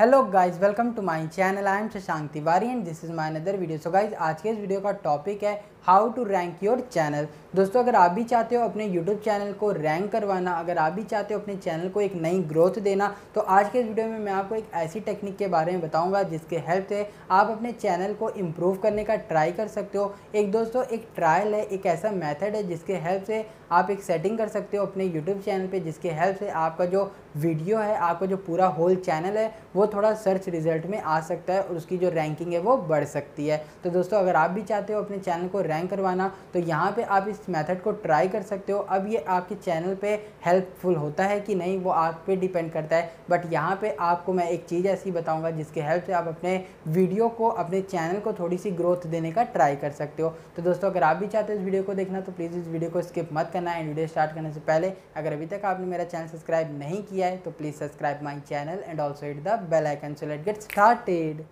hello guys welcome to my channel I am Shashank Tiwari and this is my other video so guys आज के इस video का topic है how to rank your channel दोस्तों अगर आप भी चाहते हो अपने यूट्यूब चैनल को रैंक करवाना अगर आप भी चाहते हो अपने चैनल को एक नई ग्रोथ देना तो आज के वीडियो में मैं आपको एक ऐसी टेक्निक के बारे में बताऊंगा जिसके हेल्प से आप अपने चैनल को इम्प्रूव करने का ट्राई कर सकते हो एक दोस्तों एक ट्रायल है एक ऐसा मैथड है जिसके हेल्प से आप एक सेटिंग कर सकते हो अपने यूट्यूब चैनल पर जिसके हेल्प से आपका जो वीडियो है आपका जो पूरा होल चैनल है वो थोड़ा सर्च रिजल्ट में आ सकता है और उसकी जो रैंकिंग है वो बढ़ सकती है तो दोस्तों अगर आप भी चाहते हो अपने चैनल को रैंक करवाना तो यहाँ पे आप इस मेथड को ट्राई कर सकते हो अब ये आपके चैनल पे हेल्पफुल होता है कि नहीं वो आप पे डिपेंड करता है बट यहाँ पे आपको मैं एक चीज़ ऐसी बताऊँगा जिसके हेल्प से आप अपने वीडियो को अपने चैनल को थोड़ी सी ग्रोथ देने का ट्राई कर सकते हो तो दोस्तों अगर आप भी चाहते हो इस वीडियो को देखना तो प्लीज़ इस वीडियो को स्किप मत करना एंड वीडियो स्टार्ट करने से पहले अगर अभी तक आपने मेरा चैनल सब्सक्राइब नहीं किया है तो please subscribe my channel and also hit the bell icon so let get started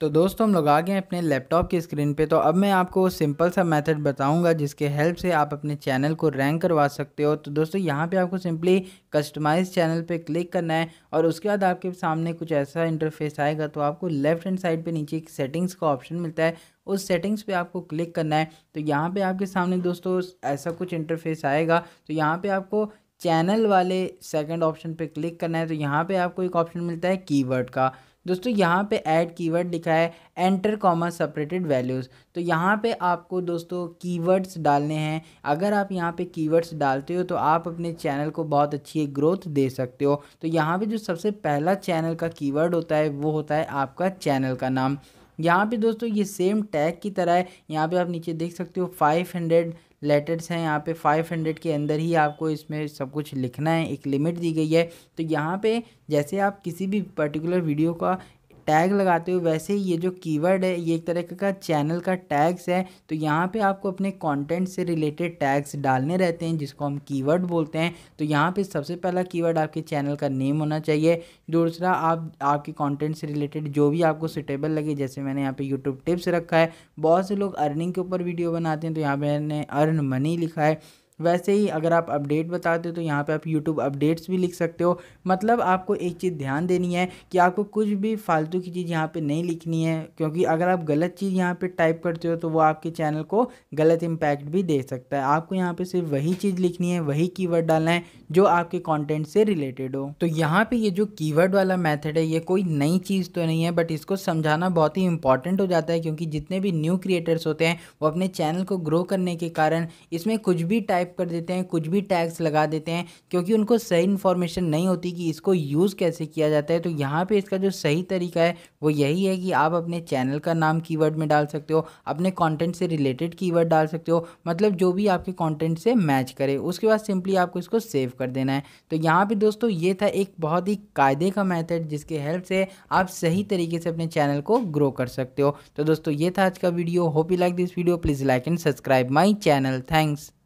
तो दोस्तों हम लोग आ गए अपने लैपटॉप की स्क्रीन पे तो अब मैं आपको सिंपल सा मेथड बताऊंगा जिसके हेल्प से आप अपने चैनल को रैंक करवा सकते हो तो दोस्तों यहाँ पे आपको सिंपली कस्टमाइज चैनल पे क्लिक करना है और उसके बाद आपके सामने कुछ ऐसा इंटरफेस आएगा तो आपको लेफ्ट हैंड साइड पर नीचे एक सेटिंग्स का ऑप्शन मिलता है उस सेटिंग्स पे आपको क्लिक करना है तो यहाँ पे आपके सामने दोस्तों ऐसा कुछ इंटरफेस आएगा तो यहाँ पे आपको चैनल वाले सेकंड ऑप्शन पे क्लिक करना है तो यहाँ पे आपको एक ऑप्शन मिलता है कीवर्ड का दोस्तों यहाँ पे ऐड कीवर्ड लिखा है एंटर कॉमा सेपरेटेड वैल्यूज़ तो यहाँ पे आपको दोस्तों कीवर्ड्स डालने हैं अगर आप यहाँ पे कीवर्ड्स डालते हो तो आप अपने चैनल को बहुत अच्छी ग्रोथ दे सकते हो तो यहाँ पे जो सबसे पहला चैनल का कीवर्ड होता है वो होता है आपका चैनल का नाम यहाँ पे दोस्तों ये सेम टैग की तरह है यहाँ पे आप नीचे देख सकते हो फाइव हंड्रेड लेटर्स हैं यहाँ पे 500 के अंदर ही आपको इसमें सब कुछ लिखना है एक लिमिट दी गई है तो यहाँ पे जैसे आप किसी भी पर्टिकुलर वीडियो का टैग लगाते हो वैसे ही ये जो कीवर्ड है ये एक तरह का चैनल का टैग्स है तो यहाँ पे आपको अपने कंटेंट से रिलेटेड टैग्स डालने रहते हैं जिसको हम कीवर्ड बोलते हैं तो यहाँ पे सबसे पहला कीवर्ड आपके चैनल का नेम होना चाहिए दूसरा आप आपके कॉन्टेंट से रिलेटेड जो भी आपको सुटेबल लगे जैसे मैंने यहाँ पर यूट्यूब टिप्स रखा है बहुत से लोग अर्निंग के ऊपर वीडियो बनाते हैं तो यहाँ पर मैंने अर्न मनी लिखा है वैसे ही अगर आप अपडेट बताते हो तो यहाँ पे आप यूट्यूब अपडेट्स भी लिख सकते हो मतलब आपको एक चीज़ ध्यान देनी है कि आपको कुछ भी फालतू की चीज़ यहाँ पे नहीं लिखनी है क्योंकि अगर आप गलत चीज़ यहाँ पे टाइप करते हो तो वो आपके चैनल को गलत इम्पैक्ट भी दे सकता है आपको यहाँ पे सिर्फ वही चीज़ लिखनी है वही कीवर्ड डालना है जो आपके कॉन्टेंट से रिलेटेड हो तो यहाँ पर ये जो कीवर्ड वाला मैथड है ये कोई नई चीज़ तो नहीं है बट इसको समझाना बहुत ही इंपॉर्टेंट हो जाता है क्योंकि जितने भी न्यू क्रिएटर्स होते हैं वो अपने चैनल को ग्रो करने के कारण इसमें कुछ भी टाइप टाइप कर देते हैं कुछ भी टैग्स लगा देते हैं क्योंकि उनको सही इन्फॉर्मेशन नहीं होती कि इसको यूज़ कैसे किया जाता है तो यहाँ पे इसका जो सही तरीका है वो यही है कि आप अपने चैनल का नाम कीवर्ड में डाल सकते हो अपने कंटेंट से रिलेटेड कीवर्ड डाल सकते हो मतलब जो भी आपके कॉन्टेंट से मैच करे उसके बाद सिंपली आपको इसको सेव कर देना है तो यहाँ पर दोस्तों ये था एक बहुत ही कायदे का मेथड जिसके हेल्प से आप सही तरीके से अपने चैनल को ग्रो कर सकते हो तो दोस्तों ये था आज का video hope you like this video please like and subscribe my channel thanks